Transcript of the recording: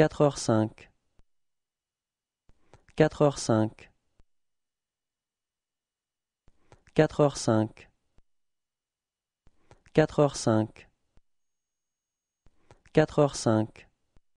4 heures 5 4 h 5 4 h 5 4 h 5 4 h 5 4 5